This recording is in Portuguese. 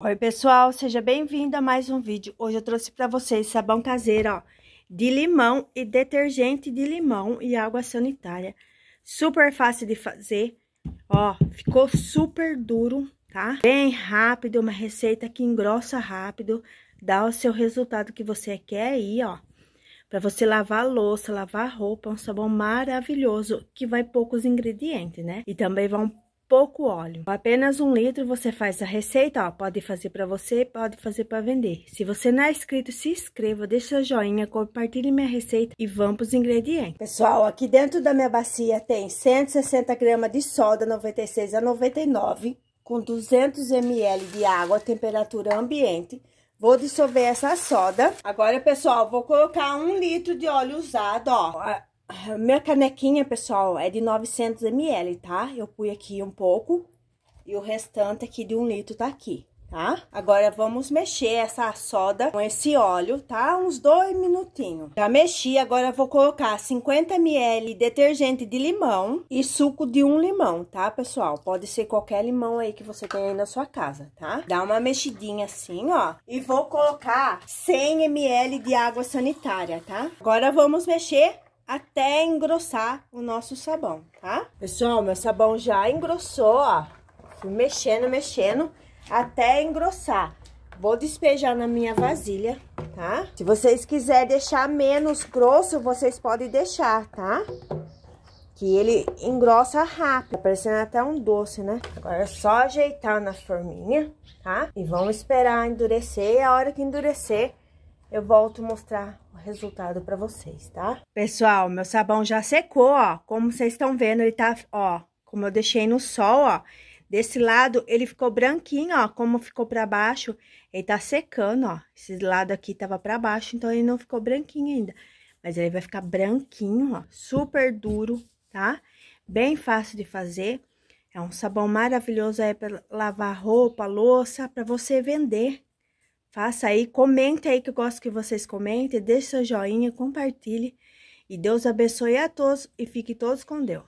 Oi pessoal, seja bem-vindo a mais um vídeo. Hoje eu trouxe para vocês sabão caseiro, ó, de limão e detergente de limão e água sanitária. Super fácil de fazer, ó, ficou super duro, tá? Bem rápido, uma receita que engrossa rápido, dá o seu resultado que você quer aí, ó. Para você lavar louça, lavar roupa, um sabão maravilhoso, que vai poucos ingredientes, né? E também vão pouco óleo. Apenas um litro você faz a receita, ó, pode fazer para você, pode fazer para vender. Se você não é inscrito, se inscreva, deixa joinha, compartilhe minha receita e vamos para os ingredientes. Pessoal, aqui dentro da minha bacia tem 160 gramas de soda 96 a 99, com 200 ml de água, temperatura ambiente. Vou dissolver essa soda. Agora, pessoal, vou colocar um litro de óleo usado, ó. Minha canequinha, pessoal, é de 900 ml, tá? Eu pus aqui um pouco e o restante aqui de um litro tá aqui, tá? Agora vamos mexer essa soda com esse óleo, tá? Uns dois minutinhos. Já mexi, agora vou colocar 50 ml detergente de limão e suco de um limão, tá, pessoal? Pode ser qualquer limão aí que você tem aí na sua casa, tá? Dá uma mexidinha assim, ó. E vou colocar 100 ml de água sanitária, tá? Agora vamos mexer até engrossar o nosso sabão, tá? Pessoal, meu sabão já engrossou, ó. Fui mexendo, mexendo, até engrossar. Vou despejar na minha vasilha, tá? Se vocês quiserem deixar menos grosso, vocês podem deixar, tá? Que ele engrossa rápido, tá parecendo até um doce, né? Agora é só ajeitar na forminha, tá? E vamos esperar endurecer, e a hora que endurecer, eu volto mostrar o resultado para vocês, tá? Pessoal, meu sabão já secou, ó. Como vocês estão vendo, ele tá, ó, como eu deixei no sol, ó. Desse lado, ele ficou branquinho, ó, como ficou para baixo, ele tá secando, ó. Esse lado aqui tava para baixo, então ele não ficou branquinho ainda. Mas ele vai ficar branquinho, ó, super duro, tá? Bem fácil de fazer. É um sabão maravilhoso aí para lavar roupa, louça, para você vender, Faça aí, comente aí que eu gosto que vocês comentem, deixe seu joinha, compartilhe. E Deus abençoe a todos e fique todos com Deus.